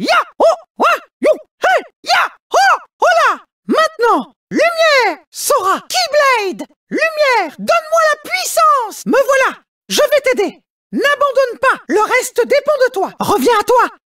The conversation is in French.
Ya oh wa you hey ya oh hola Maintenant Lumière Sora Keyblade Lumière Donne-moi la puissance Me voilà Je vais t'aider N'abandonne pas Le reste dépend de toi Reviens à toi